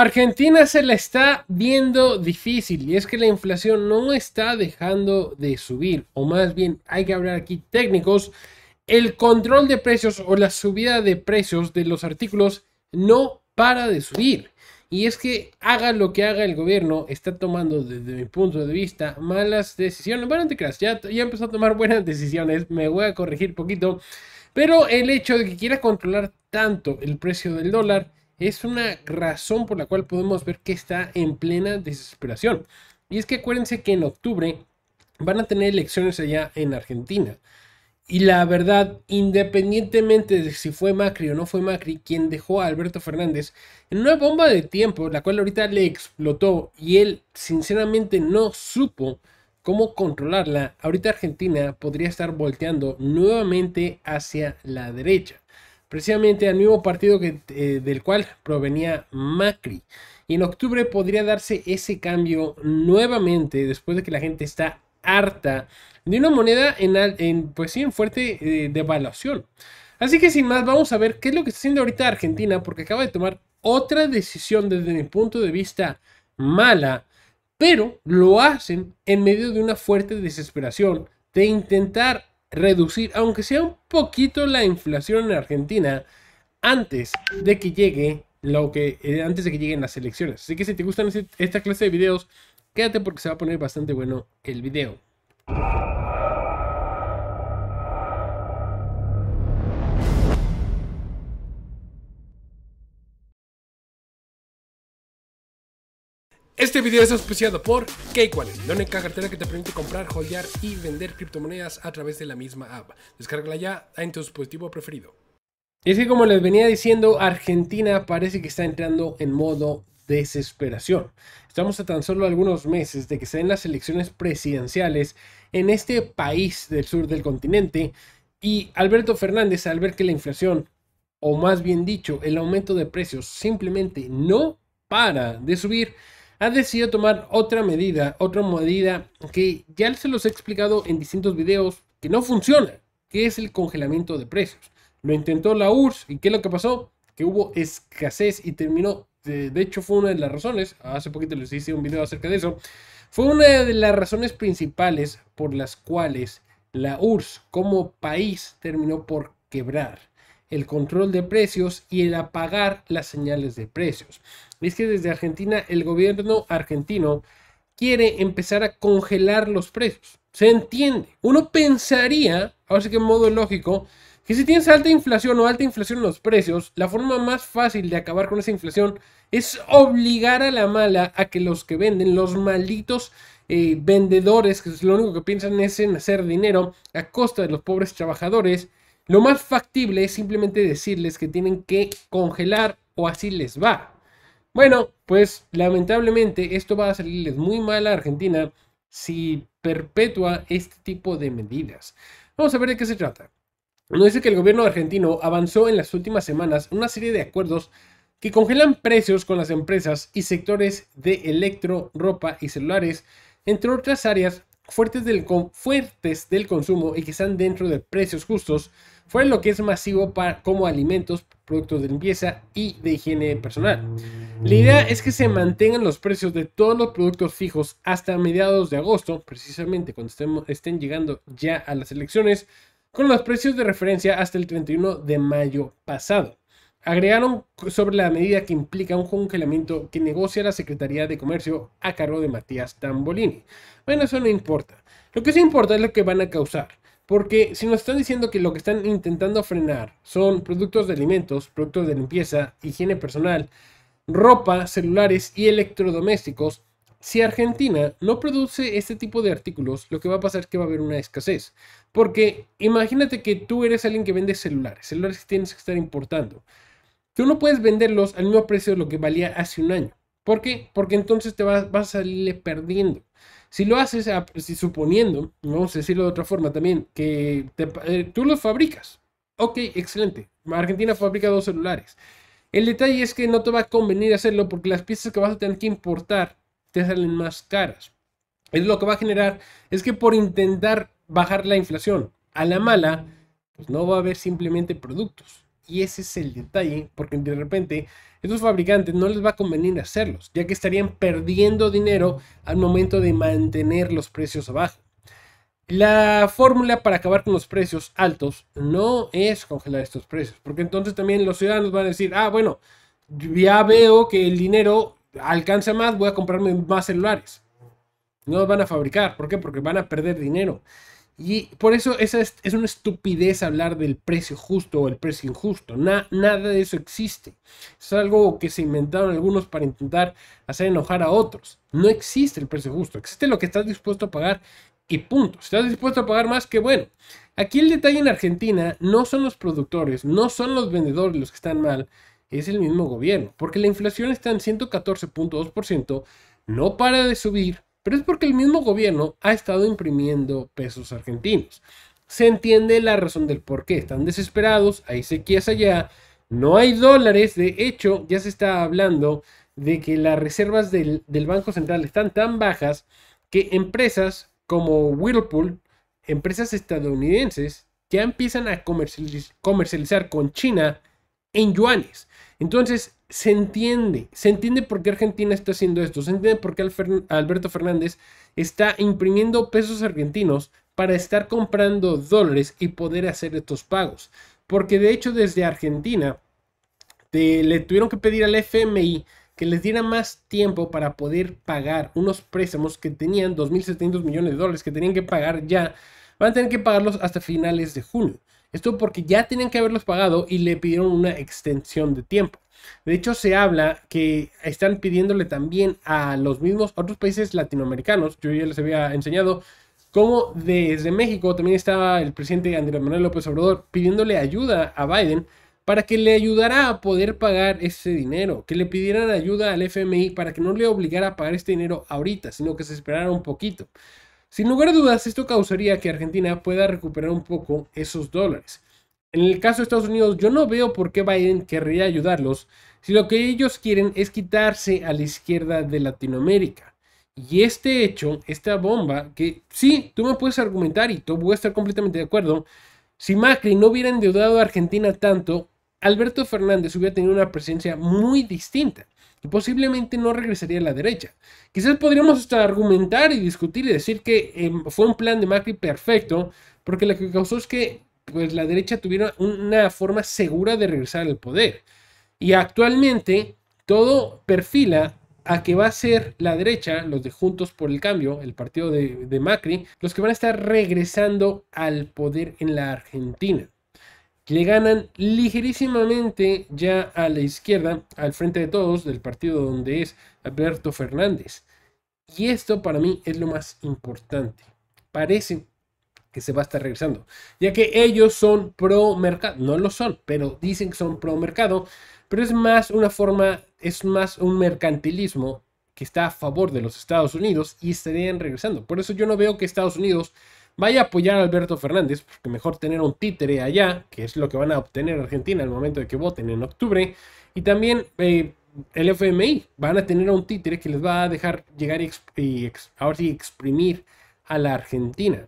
Argentina se la está viendo difícil y es que la inflación no está dejando de subir, o más bien hay que hablar aquí técnicos, el control de precios o la subida de precios de los artículos no para de subir. Y es que haga lo que haga el gobierno, está tomando desde mi punto de vista malas decisiones. Bueno, te creas, ya, ya empezó a tomar buenas decisiones, me voy a corregir poquito, pero el hecho de que quiera controlar tanto el precio del dólar, es una razón por la cual podemos ver que está en plena desesperación. Y es que acuérdense que en octubre van a tener elecciones allá en Argentina. Y la verdad, independientemente de si fue Macri o no fue Macri quien dejó a Alberto Fernández en una bomba de tiempo, la cual ahorita le explotó y él sinceramente no supo cómo controlarla, ahorita Argentina podría estar volteando nuevamente hacia la derecha precisamente al mismo partido eh, del cual provenía Macri. Y en octubre podría darse ese cambio nuevamente después de que la gente está harta de una moneda en, pues en fuerte eh, devaluación. Así que sin más, vamos a ver qué es lo que está haciendo ahorita Argentina, porque acaba de tomar otra decisión desde mi punto de vista mala, pero lo hacen en medio de una fuerte desesperación de intentar reducir, aunque sea un poquito, la inflación en Argentina antes de que llegue lo que eh, antes de que lleguen las elecciones. Así que si te gustan esta clase de videos, quédate porque se va a poner bastante bueno el video. Este video es auspiciado por Cakewallet, la única cartera que te permite comprar, joyar y vender criptomonedas a través de la misma app. Descárgala ya en tu dispositivo preferido. Y es como les venía diciendo, Argentina parece que está entrando en modo desesperación. Estamos a tan solo algunos meses de que se den las elecciones presidenciales en este país del sur del continente y Alberto Fernández al ver que la inflación, o más bien dicho, el aumento de precios simplemente no para de subir, ha decidido tomar otra medida, otra medida que ya se los he explicado en distintos videos que no funciona, que es el congelamiento de precios. Lo intentó la URSS y ¿qué es lo que pasó? Que hubo escasez y terminó, de, hecho fue una de las razones, hace poquito les hice un video acerca de eso, fue una de las razones principales por las cuales la URSS como país terminó por quebrar el control de precios y el apagar las señales de precios. Es que desde Argentina el gobierno argentino quiere empezar a congelar los precios. Se entiende. Uno pensaría, ahora sí que en modo lógico, que si tienes alta inflación o alta inflación en los precios, la forma más fácil de acabar con esa inflación es obligar a la mala a que los que venden, los malditos eh, vendedores, que es lo único que piensan es en hacer dinero a costa de los pobres trabajadores, lo más factible es simplemente decirles que tienen que congelar o así les va. Bueno, pues lamentablemente esto va a salirles muy mal a Argentina si perpetúa este tipo de medidas. Vamos a ver de qué se trata. Nos dice que el gobierno argentino avanzó en las últimas semanas una serie de acuerdos que congelan precios con las empresas y sectores de electro, ropa y celulares, entre otras áreas fuertes del, fuertes del consumo y que están dentro de precios justos fue lo que es masivo para, como alimentos, productos de limpieza y de higiene personal. La idea es que se mantengan los precios de todos los productos fijos hasta mediados de agosto, precisamente cuando estén llegando ya a las elecciones, con los precios de referencia hasta el 31 de mayo pasado. Agregaron sobre la medida que implica un congelamiento que negocia la Secretaría de Comercio a cargo de Matías Tambolini. Bueno, eso no importa. Lo que sí importa es lo que van a causar. Porque si nos están diciendo que lo que están intentando frenar son productos de alimentos, productos de limpieza, higiene personal, ropa, celulares y electrodomésticos, si Argentina no produce este tipo de artículos, lo que va a pasar es que va a haber una escasez. Porque imagínate que tú eres alguien que vende celulares, celulares que tienes que estar importando. Tú no puedes venderlos al mismo precio de lo que valía hace un año. ¿Por qué? Porque entonces te vas, a salir perdiendo. Si lo haces, ah, pues, suponiendo, vamos a decirlo de otra forma también, que eh, tú los fabricas. Ok, excelente. Argentina fabrica dos celulares. El detalle es que no te va a convenir hacerlo porque las piezas que vas a tener que importar te salen más caras. Es lo que va a generar es que por intentar bajar la inflación a la mala, pues no va a haber simplemente productos. Y ese es el detalle, porque de repente estos fabricantes no les va a convenir hacerlos, ya que estarían perdiendo dinero al momento de mantener los precios abajo. La fórmula para acabar con los precios altos no es congelar estos precios, porque entonces también los ciudadanos van a decir, ah, bueno, ya veo que el dinero alcanza más, voy a comprarme más celulares. No van a fabricar, ¿por qué? Porque van a perder dinero. Y por eso es, una estupidez hablar del precio justo o el precio injusto. nada de eso existe. Es algo que se inventaron algunos para intentar hacer enojar a otros. No existe el precio justo. Existe lo que estás dispuesto a pagar y punto. estás dispuesto a pagar más, que bueno. Aquí el detalle en Argentina no son los productores, no son los vendedores los que están mal. Es el mismo gobierno. Porque la inflación está en 114.2%. No para de subir pero es porque el mismo gobierno ha estado imprimiendo pesos argentinos. Se entiende la razón del por qué. Están desesperados, hay sequías allá, no hay dólares. De hecho, ya se está hablando de que las reservas del, Banco Central están tan bajas que empresas como Whirlpool, empresas estadounidenses, ya empiezan a comercializar con China en yuanes. Entonces, se entiende, se entiende por qué Argentina está haciendo esto, se entiende por qué Alberto Fernández está imprimiendo pesos argentinos para estar comprando dólares y poder hacer estos pagos. Porque de hecho desde Argentina le tuvieron que pedir al FMI que les diera más tiempo para poder pagar unos préstamos que tenían 2.700 millones de dólares que tenían que pagar ya. Van a tener que pagarlos hasta finales de junio. Esto porque ya tienen que haberlos pagado y le pidieron una extensión de tiempo. De hecho, se habla que están pidiéndole también a los mismos otros países latinoamericanos, yo ya les había enseñado, como desde México también estaba el presidente Andrés Manuel López Obrador pidiéndole ayuda a Biden para que le ayudara a poder pagar ese dinero, que le pidieran ayuda al FMI para que no le obligara a pagar este dinero ahorita, sino que se esperara un poquito. Sin lugar a dudas, esto causaría que Argentina pueda recuperar un poco esos dólares. En el caso de Estados Unidos, yo no veo por qué Biden querría ayudarlos si lo que ellos quieren es quitarse a la izquierda de Latinoamérica. Y este hecho, esta bomba, que sí, tú me puedes argumentar y tú voy a estar completamente de acuerdo, si Macri no hubiera endeudado a Argentina tanto, Alberto Fernández hubiera tenido una presencia muy distinta y posiblemente no regresaría a la derecha. Quizás podríamos argumentar y discutir y decir que em, fue un plan de Macri perfecto, porque lo que causó es que pues, la derecha tuviera una forma segura de regresar al poder. Y actualmente todo perfila a que va a ser la derecha, los de Juntos por el Cambio, el partido de Macri, los que van a estar regresando al poder en la Argentina le ganan ligerísimamente ya a la izquierda, al frente de todos, del partido donde es Alberto Fernández. Y esto para mí es lo más importante. Parece que se va a estar regresando, ya que ellos son pro mercado, no lo son, pero dicen que son pro mercado, pero es más una forma, es más un mercantilismo que está a favor de los Estados Unidos y estarían regresando. Por eso yo no veo que Estados Unidos vaya a apoyar a Alberto Fernández, porque mejor tener un títere allá, que es lo que van a obtener Argentina al momento de que voten en octubre, y también eh, el FMI, van a tener a un títere que les va a dejar llegar y, ahora sí exprimir a la Argentina.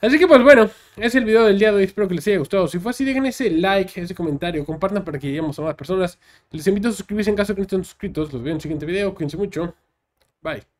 Así que pues bueno, es el video del día de hoy, espero que les haya gustado. Si fue así, dejen ese like, ese comentario, compartan para que lleguemos a más personas. Les invito a suscribirse en caso de que no estén suscritos, los veo en el siguiente video, cuídense mucho, bye.